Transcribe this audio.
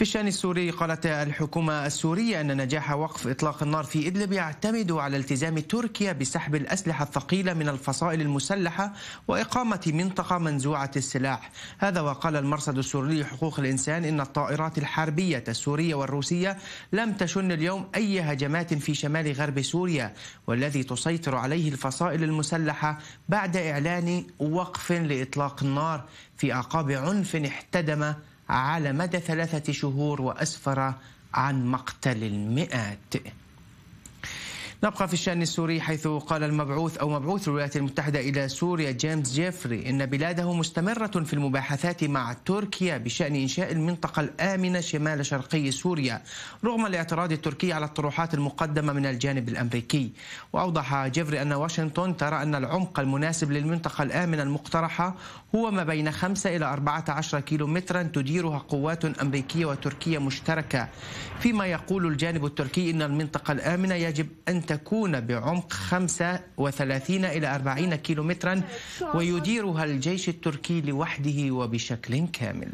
في الشان السوري قالت الحكومة السورية أن نجاح وقف إطلاق النار في إدلب يعتمد على التزام تركيا بسحب الأسلحة الثقيلة من الفصائل المسلحة وإقامة منطقة منزوعة السلاح هذا وقال المرصد السوري لحقوق الإنسان إن الطائرات الحربية السورية والروسية لم تشن اليوم أي هجمات في شمال غرب سوريا والذي تسيطر عليه الفصائل المسلحة بعد إعلان وقف لإطلاق النار في أعقاب عنف احتدم على مدى ثلاثة شهور وأسفر عن مقتل المئات نبقى في الشأن السوري حيث قال المبعوث أو مبعوث الولايات المتحدة إلى سوريا جيمس جيفري إن بلاده مستمرة في المباحثات مع تركيا بشأن إنشاء المنطقة الآمنة شمال شرقي سوريا رغم الاعتراض التركي على الطروحات المقدمة من الجانب الأمريكي وأوضح جيفري أن واشنطن ترى أن العمق المناسب للمنطقة الآمنة المقترحة هو ما بين 5 إلى 14 كيلومترا تديرها قوات أمريكية وتركية مشتركة فيما يقول الجانب التركي أن المنطقة الآمنة يجب أن تكون بعمق 35 إلى 40 كيلومترا ويديرها الجيش التركي لوحده وبشكل كامل